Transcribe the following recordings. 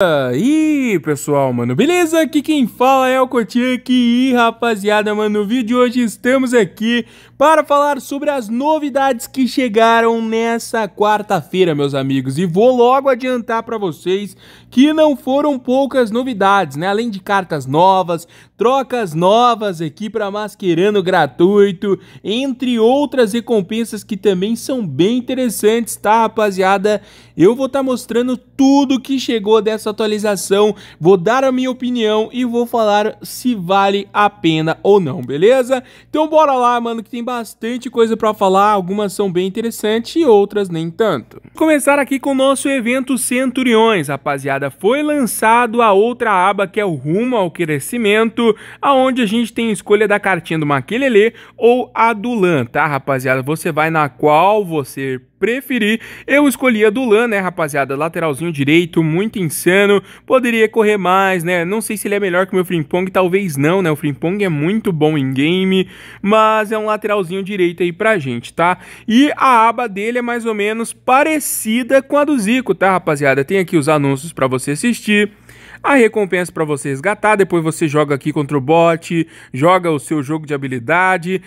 aí, pessoal, mano, beleza? Aqui quem fala é o Kotiak e, rapaziada, mano, no vídeo de hoje estamos aqui para falar sobre as novidades que chegaram nessa quarta-feira, meus amigos. E vou logo adiantar para vocês que não foram poucas novidades, né? Além de cartas novas, trocas novas aqui para masquerando gratuito, entre outras recompensas que também são bem interessantes, tá, rapaziada? Eu vou estar tá mostrando tudo que chegou dessa essa atualização, vou dar a minha opinião e vou falar se vale a pena ou não, beleza? Então bora lá, mano, que tem bastante coisa pra falar, algumas são bem interessantes e outras nem tanto. começar aqui com o nosso evento Centuriões, rapaziada, foi lançado a outra aba que é o Rumo ao Crescimento, aonde a gente tem a escolha da cartinha do Maquilele ou a do Lan, tá, rapaziada? Você vai na qual você preferir. Eu escolhi a Dulan, né, rapaziada? Lateralzinho direito, muito insano. Poderia correr mais, né? Não sei se ele é melhor que o meu Frimpong, talvez não, né? O Frimpong é muito bom em game, mas é um lateralzinho direito aí pra gente, tá? E a aba dele é mais ou menos parecida com a do Zico, tá, rapaziada? Tem aqui os anúncios para você assistir a recompensa para você resgatar, depois você joga aqui contra o bot, joga o seu jogo de habilidade,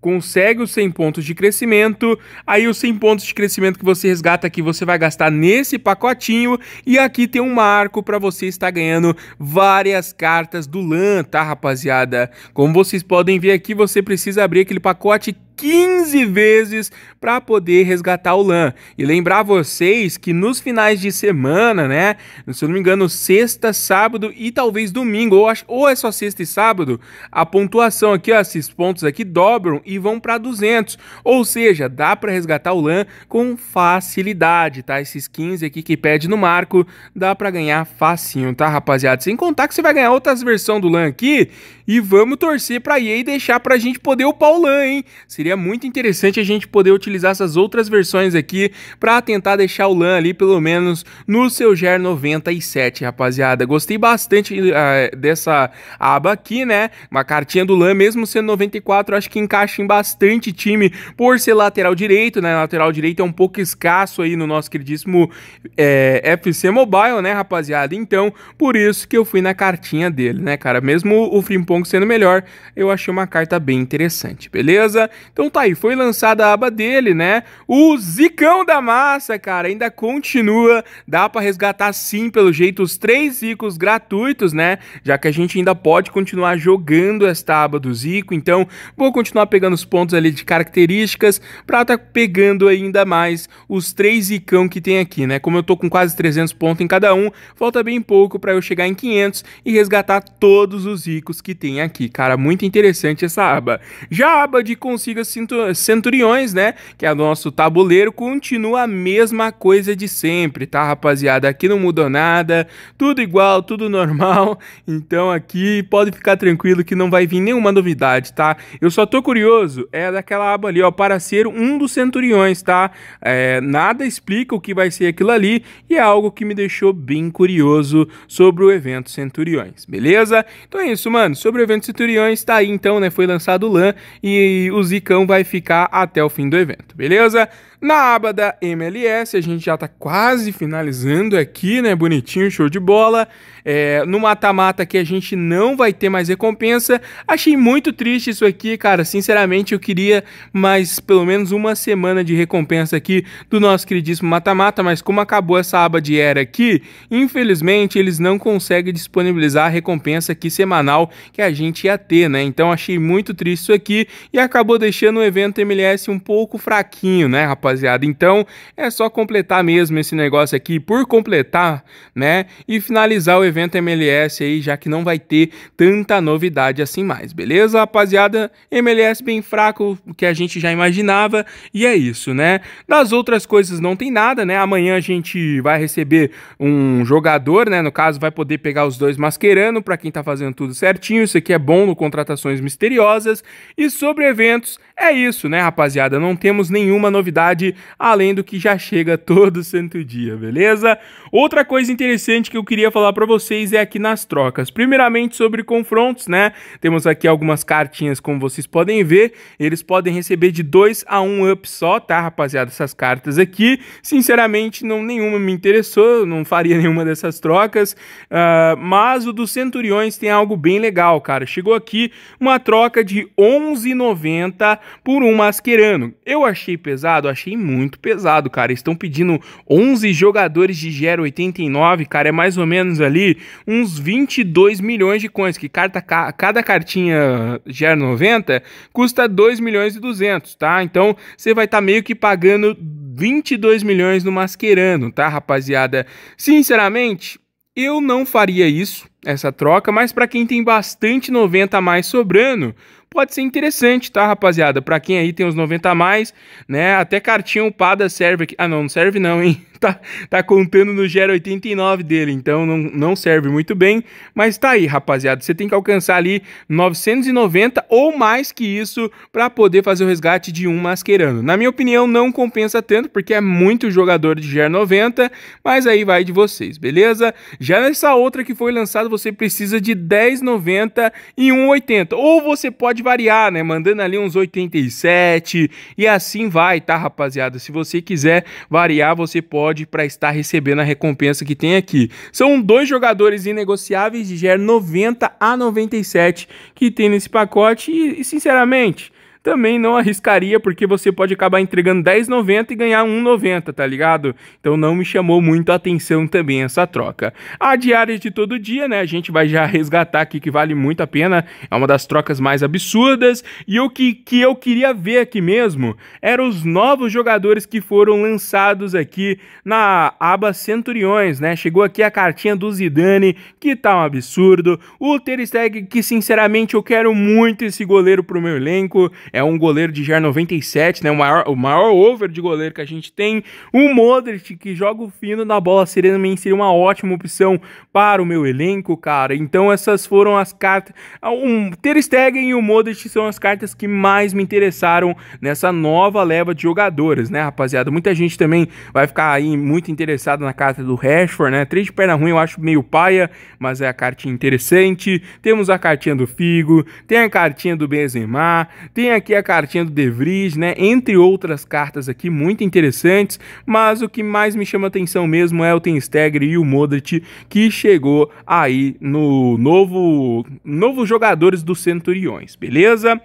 consegue os 100 pontos de crescimento, aí os 100 pontos de crescimento que você resgata aqui, você vai gastar nesse pacotinho, e aqui tem um marco para você estar ganhando várias cartas do LAN, tá rapaziada? Como vocês podem ver aqui, você precisa abrir aquele pacote 15 vezes para poder resgatar o LAN. E lembrar vocês que nos finais de semana, né? Se eu não me engano, sexta, sábado e talvez domingo, ou, acho, ou é só sexta e sábado, a pontuação aqui, ó, esses pontos aqui dobram e vão para 200. Ou seja, dá para resgatar o LAN com facilidade, tá? Esses 15 aqui que pede no marco, dá para ganhar facinho, tá, rapaziada? Sem contar que você vai ganhar outras versões do LAN aqui e vamos torcer para e deixar pra gente poder upar o LAN, hein? Seria seria muito interessante a gente poder utilizar essas outras versões aqui para tentar deixar o LAN ali pelo menos no seu GER 97, rapaziada. Gostei bastante uh, dessa aba aqui, né? Uma cartinha do LAN, mesmo sendo 94, acho que encaixa em bastante time por ser lateral direito, né? Lateral direito é um pouco escasso aí no nosso queridíssimo é, eh, FC Mobile, né, rapaziada? Então, por isso que eu fui na cartinha dele, né, cara? Mesmo o Frimpong sendo melhor, eu achei uma carta bem interessante, beleza? Então tá aí, foi lançada a aba dele, né? O Zicão da Massa, cara, ainda continua. Dá para resgatar sim, pelo jeito, os três Zicos gratuitos, né? Já que a gente ainda pode continuar jogando esta aba do Zico. Então, vou continuar pegando os pontos ali de características para tá pegando ainda mais os três Zicão que tem aqui, né? Como eu tô com quase 300 pontos em cada um, falta bem pouco para eu chegar em 500 e resgatar todos os Zicos que tem aqui, cara. Muito interessante essa aba. Já a aba de consigas Centuriões, né? Que é o nosso tabuleiro, continua a mesma coisa de sempre, tá, rapaziada? Aqui não mudou nada, tudo igual, tudo normal. Então aqui pode ficar tranquilo que não vai vir nenhuma novidade, tá? Eu só tô curioso, é daquela aba ali, ó, para ser um dos Centuriões, tá? É, nada explica o que vai ser aquilo ali e é algo que me deixou bem curioso sobre o evento Centuriões, beleza? Então é isso, mano. Sobre o evento Centuriões, tá aí então, né? Foi lançado o LAN e o Zicão não vai ficar até o fim do evento, beleza? Na aba da MLS, a gente já está quase finalizando aqui, né? Bonitinho, show de bola. É, no mata-mata que a gente não vai ter mais recompensa. Achei muito triste isso aqui, cara. Sinceramente, eu queria mais pelo menos uma semana de recompensa aqui do nosso queridíssimo mata-mata, mas como acabou essa aba de era aqui, infelizmente eles não conseguem disponibilizar a recompensa aqui semanal que a gente ia ter, né? Então achei muito triste isso aqui e acabou deixando o evento MLS um pouco fraquinho, né, rapaz? rapaziada. Então, é só completar mesmo esse negócio aqui, por completar, né? E finalizar o evento MLS aí, já que não vai ter tanta novidade assim mais, beleza, rapaziada? MLS bem fraco, o que a gente já imaginava, e é isso, né? Das outras coisas não tem nada, né? Amanhã a gente vai receber um jogador, né? No caso, vai poder pegar os dois masquerando, para quem tá fazendo tudo certinho. Isso aqui é bom no contratações misteriosas. E sobre eventos, é isso, né, rapaziada? Não temos nenhuma novidade além do que já chega todo santo dia, beleza? Outra coisa interessante que eu queria falar para vocês é aqui nas trocas. Primeiramente sobre confrontos, né? Temos aqui algumas cartinhas, como vocês podem ver, eles podem receber de 2 a 1 um up só, tá, rapaziada? Essas cartas aqui, sinceramente, não nenhuma me interessou, não faria nenhuma dessas trocas, uh, mas o dos Centuriões tem algo bem legal, cara. Chegou aqui uma troca de 11,90 por um Mascherano. Eu achei pesado, achei achei muito pesado, cara. Estão pedindo 11 jogadores de Gero 89, cara, é mais ou menos ali uns 22 milhões de coins, que carta, cada cartinha Gero 90 custa 2 milhões e 200, tá? Então, você vai estar tá meio que pagando 22 milhões no Mascherano, tá, rapaziada? Sinceramente, eu não faria isso, essa troca, mas para quem tem bastante 90 a mais sobrando, pode ser interessante, tá, rapaziada? Para quem aí tem os 90 a mais, né? Até cartinha upada serve aqui. Ah, não, não serve não, hein? tá, tá contando no Gera 89 dele, então não, não serve muito bem, mas tá aí, rapaziada, você tem que alcançar ali 990 ou mais que isso para poder fazer o resgate de um masquerano. Na minha opinião, não compensa tanto, porque é muito jogador de Gera 90, mas aí vai de vocês, beleza? Já nessa outra que foi lançada, você precisa de 10,90 e 1,80, ou você pode variar, né, mandando ali uns 87 e assim vai, tá, rapaziada? Se você quiser variar, você pode pode para estar recebendo a recompensa que tem aqui. São dois jogadores inegociáveis de GER 90 a 97 que tem nesse pacote e, e sinceramente, também não arriscaria, porque você pode acabar entregando 10,90 e ganhar 1,90, tá ligado? Então não me chamou muito a atenção também essa troca. A diária de todo dia, né? A gente vai já resgatar aqui que vale muito a pena. É uma das trocas mais absurdas. E o que, que eu queria ver aqui mesmo eram os novos jogadores que foram lançados aqui na aba Centuriões, né? Chegou aqui a cartinha do Zidane, que tá um absurdo. O Ter Stegen, que sinceramente eu quero muito esse goleiro pro meu elenco é um goleiro de GER 97, né? O maior, o maior over de goleiro que a gente tem. O Modric, que joga o fino da bola, serena, também seria uma ótima opção para o meu elenco, cara. Então essas foram as cartas... Ah, um, Ter Stegen e o Modric são as cartas que mais me interessaram nessa nova leva de jogadores, né, rapaziada? Muita gente também vai ficar aí muito interessada na carta do Rashford, né? Três de perna ruim eu acho meio paia, mas é a cartinha interessante. Temos a cartinha do Figo, tem a cartinha do Benzema, tem a aqui a cartinha do De Vries, né? Entre outras cartas aqui muito interessantes, mas o que mais me chama atenção mesmo é o Ten Stegen e o Modric, que chegou aí no novo, novo jogadores dos Centuriões, beleza?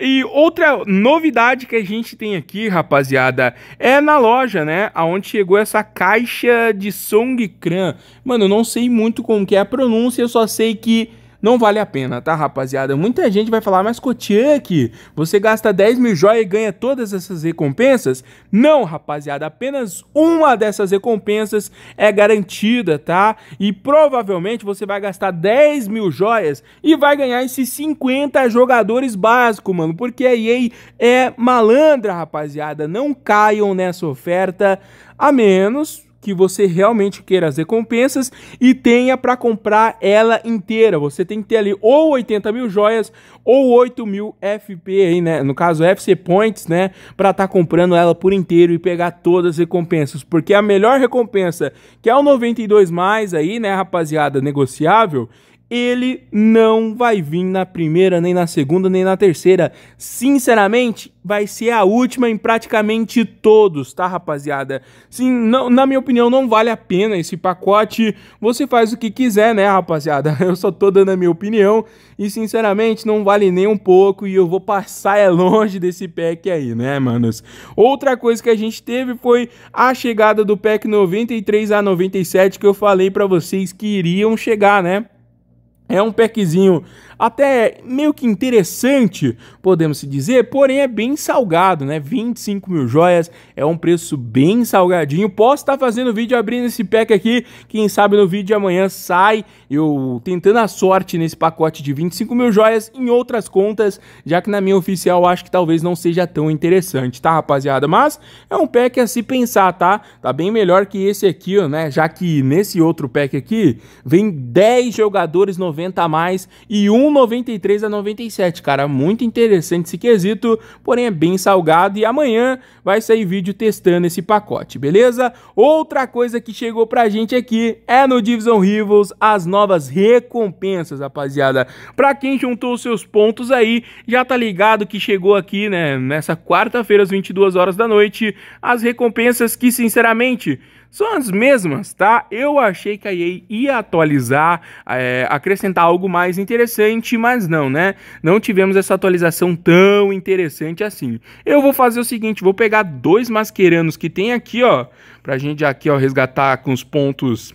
E outra novidade que a gente tem aqui, rapaziada, é na loja, né? Aonde chegou essa caixa de Songkran. Mano, eu não sei muito como que é a pronúncia, eu só sei que não vale a pena, tá, rapaziada? Muita gente vai falar, mas Kotiak, você gasta 10 mil joias e ganha todas essas recompensas? Não, rapaziada, apenas uma dessas recompensas é garantida, tá? E provavelmente você vai gastar 10 mil joias e vai ganhar esses 50 jogadores básicos, mano, porque a EA é malandra, rapaziada. Não caiam nessa oferta, a menos que você realmente queira as recompensas e tenha para comprar ela inteira. Você tem que ter ali ou 80 mil joias ou 8 mil FP, aí, né? no caso FC Points, né? Para estar tá comprando ela por inteiro e pegar todas as recompensas. Porque a melhor recompensa, que é o 92 mais aí, né, rapaziada, negociável, ele não vai vir na primeira, nem na segunda, nem na terceira. Sinceramente, vai ser a última em praticamente todos, tá, rapaziada? Sim, não, na minha opinião, não vale a pena esse pacote. Você faz o que quiser, né, rapaziada? Eu só tô dando a minha opinião e, sinceramente, não vale nem um pouco e eu vou passar é longe desse pack aí, né, manos? Outra coisa que a gente teve foi a chegada do pack 93 a 97 que eu falei para vocês que iriam chegar, né? É um packzinho até meio que interessante, podemos dizer, porém é bem salgado, né? 25 mil joias é um preço bem salgadinho. Posso estar fazendo vídeo abrindo esse pack aqui, quem sabe no vídeo de amanhã sai eu tentando a sorte nesse pacote de 25 mil joias em outras contas, já que na minha oficial acho que talvez não seja tão interessante, tá rapaziada? Mas é um pack a se pensar, tá? Tá bem melhor que esse aqui, né? Já que nesse outro pack aqui vem 10 jogadores 90 a mais e um 1,93 a 97, cara, muito interessante esse quesito, porém é bem salgado e amanhã vai sair vídeo testando esse pacote, beleza? Outra coisa que chegou pra gente aqui é no Division Rivals as novas recompensas, rapaziada. Pra quem juntou seus pontos aí, já tá ligado que chegou aqui, né, nessa quarta-feira às 22 horas da noite, as recompensas que, sinceramente, são as mesmas, tá? Eu achei que a EA ia atualizar, é, acrescentar algo mais interessante, mas não, né? Não tivemos essa atualização tão interessante assim. Eu vou fazer o seguinte, vou pegar dois masqueranos que tem aqui, ó, pra gente aqui, ó, resgatar com os pontos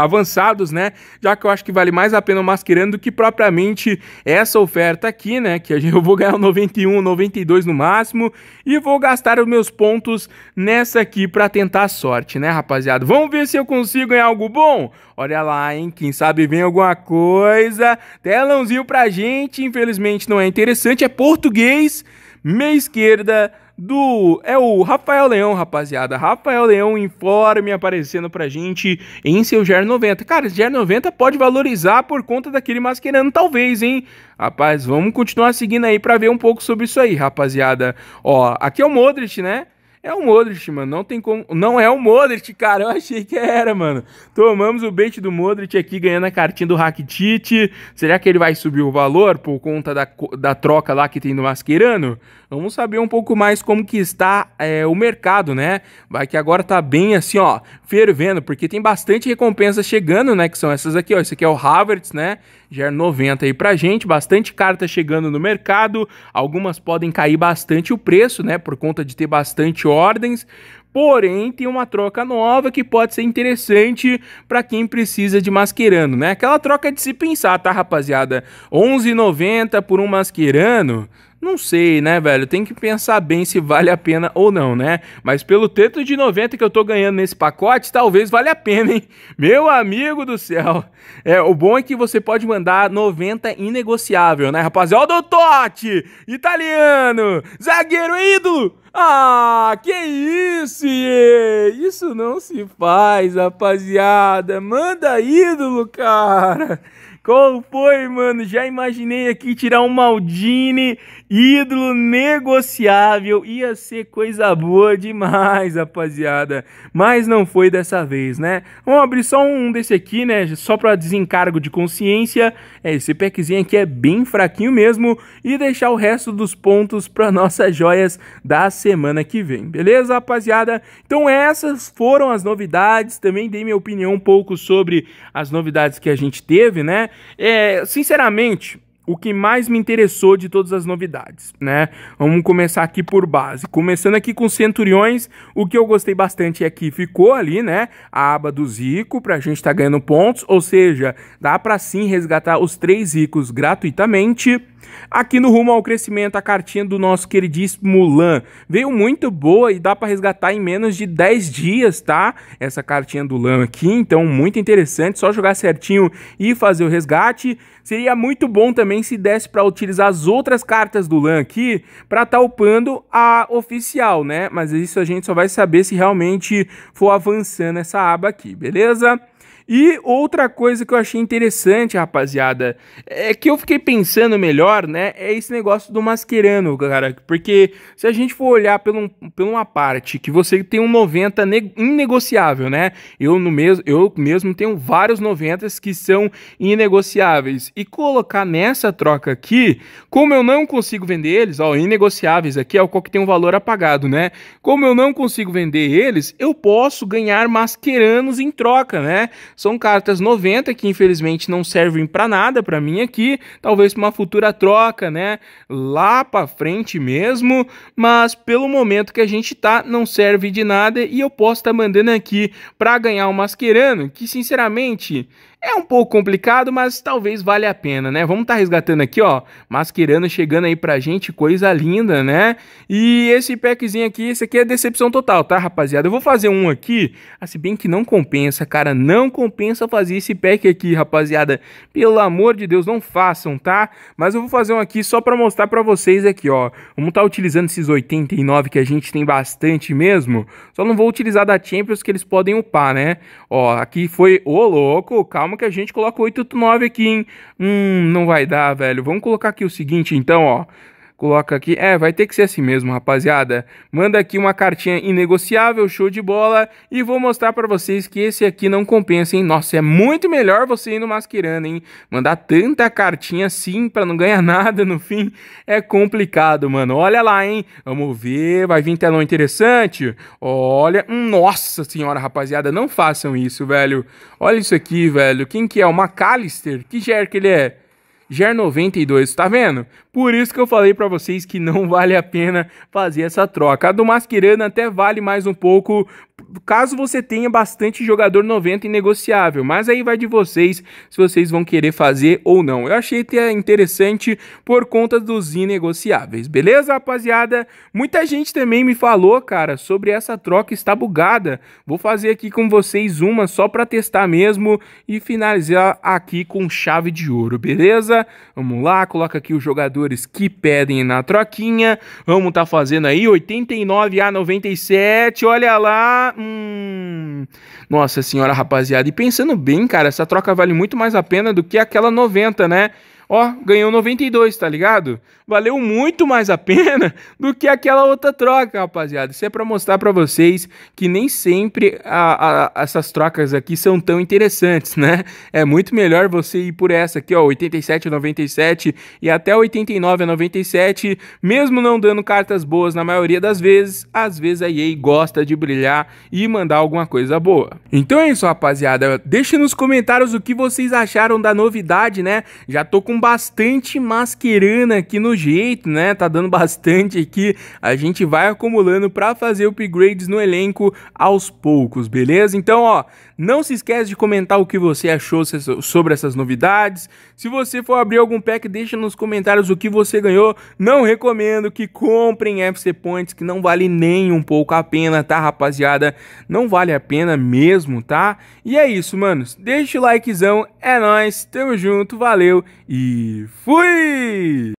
avançados, né? Já que eu acho que vale mais a pena o masquerando do que propriamente essa oferta aqui, né? Que eu vou ganhar 91, 92 no máximo e vou gastar os meus pontos nessa aqui para tentar a sorte, né, rapaziada? Vamos ver se eu consigo ganhar algo bom? Olha lá, hein? Quem sabe vem alguma coisa. Telãozinho pra gente, infelizmente não é interessante, é português, meia esquerda, do. É o Rafael Leão, rapaziada. Rafael Leão informe aparecendo pra gente em seu GER 90. Cara, esse GER 90 pode valorizar por conta daquele masquerando, talvez, hein? Rapaz, vamos continuar seguindo aí pra ver um pouco sobre isso aí, rapaziada. Ó, aqui é o Modric, né? É o Modric, mano. Não tem como. Não é o Modric, cara. Eu achei que era, mano. Tomamos o bait do Modric aqui, ganhando a cartinha do Rakitic. Será que ele vai subir o valor por conta da, da troca lá que tem no Mascherano? Vamos saber um pouco mais como que está é, o mercado, né? Vai que agora tá bem assim, ó, fervendo, porque tem bastante recompensa chegando, né? Que são essas aqui, ó. Esse aqui é o Havertz, né? GER90 aí pra gente, bastante carta chegando no mercado, algumas podem cair bastante o preço, né, por conta de ter bastante ordens, Porém, tem uma troca nova que pode ser interessante para quem precisa de masquerano, né? Aquela troca de se pensar, tá, rapaziada? 11,90 por um masquerano não sei, né, velho? Tem que pensar bem se vale a pena ou não, né? Mas pelo teto de 90 que eu tô ganhando nesse pacote, talvez vale a pena, hein? Meu amigo do céu. É, o bom é que você pode mandar 90 inegociável, né, rapaziada? Ó, o Totti! Italiano! Zagueiro ídolo! Ah, que isso, Iê? Isso não se faz, rapaziada. Manda ídolo, cara. Qual foi, mano? Já imaginei aqui tirar um Maldini, ídolo negociável. Ia ser coisa boa demais, rapaziada. Mas não foi dessa vez, né? Vamos abrir só um desse aqui, né? Só pra desencargo de consciência. É, esse packzinho aqui é bem fraquinho mesmo. E deixar o resto dos pontos pra nossas joias da semana que vem. Beleza, rapaziada? Então essas foram as novidades. Também dei minha opinião um pouco sobre as novidades que a gente teve, né? é, sinceramente, o que mais me interessou de todas as novidades, né? Vamos começar aqui por base. Começando aqui com Centuriões, o que eu gostei bastante é que ficou ali, né? A aba do Zico, pra gente estar tá ganhando pontos, ou seja, dá para sim resgatar os três Zicos gratuitamente. Aqui no Rumo ao Crescimento, a cartinha do nosso queridíssimo Lan veio muito boa e dá para resgatar em menos de 10 dias, tá? Essa cartinha do Lan aqui, então muito interessante, só jogar certinho e fazer o resgate. Seria muito bom também se desse para utilizar as outras cartas do Lan aqui para estar tá upando a oficial, né? Mas isso a gente só vai saber se realmente for avançando essa aba aqui, beleza? E outra coisa que eu achei interessante, rapaziada, é que eu fiquei pensando melhor, né? É esse negócio do Mascherano, cara. Porque se a gente for olhar por, um, por uma parte que você tem um 90 inegociável, né? Eu, no mesmo, eu mesmo tenho vários 90 que são inegociáveis. E colocar nessa troca aqui, como eu não consigo vender eles, ó, inegociáveis aqui é o qual que tem um valor apagado, né? Como eu não consigo vender eles, eu posso ganhar Masqueranos em troca, né? São cartas 90 que infelizmente não servem para nada para mim aqui, talvez pra uma futura troca, né? Lá para frente mesmo, mas pelo momento que a gente tá não serve de nada e eu posso estar tá mandando aqui para ganhar o um Mascherano, que sinceramente é um pouco complicado, mas talvez valha a pena, né? Vamos estar tá resgatando aqui, ó, Masquerando chegando aí pra gente, coisa linda, né? E esse packzinho aqui, esse aqui é decepção total, tá, rapaziada? Eu vou fazer um aqui, Assim se bem que não compensa, cara, não compensa fazer esse pack aqui, rapaziada. Pelo amor de Deus, não façam, tá? Mas eu vou fazer um aqui só pra mostrar pra vocês aqui, ó. Vamos estar tá utilizando esses 89 que a gente tem bastante mesmo, só não vou utilizar da Champions que eles podem upar, né? Ó, aqui foi, ô louco, calma calma que a gente coloca o 889 aqui, hein? Hum, não vai dar, velho. Vamos colocar aqui o seguinte, então, ó coloca aqui. É, vai ter que ser assim mesmo, rapaziada. Manda aqui uma cartinha inegociável, show de bola. E vou mostrar para vocês que esse aqui não compensa, hein? Nossa, é muito melhor você ir no Masquirando, hein? Mandar tanta cartinha assim para não ganhar nada no fim é complicado, mano. Olha lá, hein? Vamos ver, vai vir telão interessante. Olha, hum, nossa senhora, rapaziada, não façam isso, velho. Olha isso aqui, velho. Quem que é? O McAllister? Que jerk ele é? GER 92, tá vendo? Por isso que eu falei para vocês que não vale a pena fazer essa troca. A do Mascherano até vale mais um pouco caso você tenha bastante jogador 90 e negociável, mas aí vai de vocês se vocês vão querer fazer ou não. Eu achei até interessante por conta dos inegociáveis, beleza, rapaziada? Muita gente também me falou, cara, sobre essa troca está bugada. Vou fazer aqui com vocês uma só para testar mesmo e finalizar aqui com chave de ouro, beleza? Vamos lá, coloca aqui os jogadores que pedem na troquinha. Vamos tá fazendo aí 89 a 97, olha lá. Hum. Nossa senhora, rapaziada. E pensando bem, cara, essa troca vale muito mais a pena do que aquela 90, né? ó, ganhou 92, tá ligado? Valeu muito mais a pena do que aquela outra troca, rapaziada. Isso é para mostrar para vocês que nem sempre a, a, essas trocas aqui são tão interessantes, né? É muito melhor você ir por essa aqui, ó, 87 a 97 e até 89 a 97, mesmo não dando cartas boas na maioria das vezes, às vezes a EA gosta de brilhar e mandar alguma coisa boa. Então é isso, rapaziada. Deixa nos comentários o que vocês acharam da novidade, né? Já tô com bastante masquerana aqui no jeito, né? Tá dando bastante aqui. A gente vai acumulando para fazer upgrades no elenco aos poucos, beleza? Então, ó, não se esquece de comentar o que você achou sobre essas novidades. Se você for abrir algum pack, deixa nos comentários o que você ganhou. Não recomendo que comprem FC Points, que não vale nem um pouco a pena, tá, rapaziada? Não vale a pena mesmo, tá? E é isso, manos. Deixa o likezão, é nóis, tamo junto, valeu e e fui!